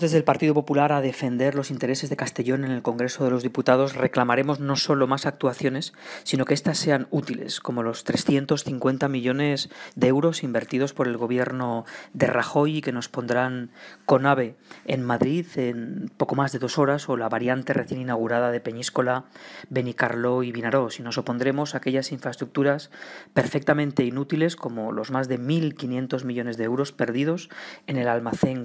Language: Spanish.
desde el Partido Popular a defender los intereses de Castellón en el Congreso de los Diputados, reclamaremos no solo más actuaciones, sino que éstas sean útiles, como los 350 millones de euros invertidos por el gobierno de Rajoy y que nos pondrán con AVE en Madrid en poco más de dos horas, o la variante recién inaugurada de Peñíscola, Benicarló y Vinaró. Y nos opondremos a aquellas infraestructuras perfectamente inútiles, como los más de 1.500 millones de euros perdidos en el almacén